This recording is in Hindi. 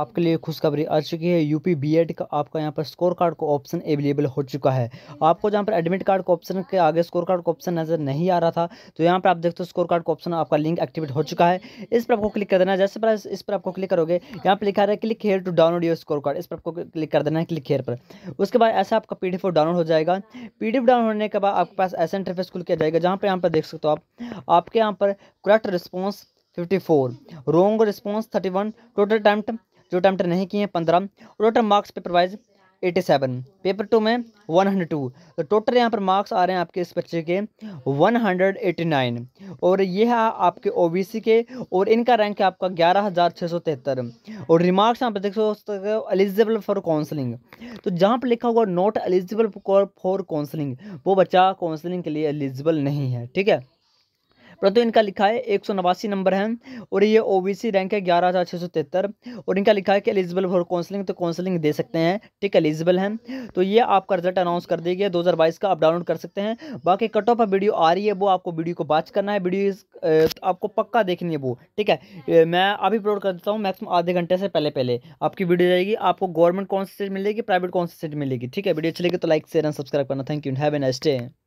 आपके लिए खुशखबरी आ चुकी है यूपी बीएड का आपका यहाँ पर स्कोर कार्ड का ऑप्शन अवेलेबल हो चुका है आपको जहाँ पर एडमिट कार्ड का ऑप्शन के आगे स्कोर कार्ड का ऑप्शन नज़र नहीं आ रहा था तो यहाँ पर आप देखते हो स्कोर कार्ड का ऑप्शन आपका लिंक एक्टिवेट हो चुका है इस पर आपको क्लिक कर देना है जैसे पर इस पर आपको क्लिक करोगे यहाँ पर लिखा रहा है click here to download your score card इस पर आपको क्लिक कर देना है क्लिक हेयर पर उसके बाद ऐसा आपका पी डाउनलोड हो जाएगा पी डाउनलोड होने के बाद आपके पास ऐसा इंटरफेस खुल किया जाएगा जहाँ पर यहाँ पर देख सकते हो आपके यहाँ पर correct response four wrong response one total attempt जो अटैम्प्ट नहीं किए हैं पंद्रह total marks paper wise eighty seven paper two में वन हंड्रेड टू तो टोटल यहाँ पर मार्क्स आ रहे हैं आपके इस बच्चे के वन हंड्रेड एटी नाइन और ये है आपके ओ बी सी के और इनका रैंक है आपका ग्यारह हज़ार छः सौ तिहत्तर और रिमार्क्स यहाँ पर देख सकते हो एलिजिबल फॉर काउंसलिंग तो जहाँ पर लिखा होगा नॉट एलिजिबल फॉर काउंसलिंग वो बच्चा काउंसलिंग के लिए एलिजिबल नहीं है ठीक है परंतु इनका लिखा है एक सौ नवासी नंबर है और ये ओबीसी रैंक है ग्यारह हज़ार छः सौ तिहत्तर और इनका लिखा है कि एलिजिबल फॉर काउंसलिंग तो काउंसलिंग दे सकते हैं ठीक एलिजिबल है तो ये आपका रिजल्ट अनाउंस कर देगी दो हज़ार बाईस का आप डाउनलोड कर सकते हैं बाकी कट ऑफ वीडियो आ रही है वो आपको वीडियो को बात करना है वीडियो आपको पक्का देखनी है वो ठीक है मैं अभी अपलोड कर देता हूँ मैक्सिमम आधे घंटे से पहले पहले आपकी वीडियो जाएगी आपको गवर्नमेंट कौन सी सीट मिलेगी प्राइवेट कौन सी सीट मिलेगी ठीक है वीडियो अच्छी लगी तो लाइक शेयर एंड सब्सक्राइब करना thank you have a nice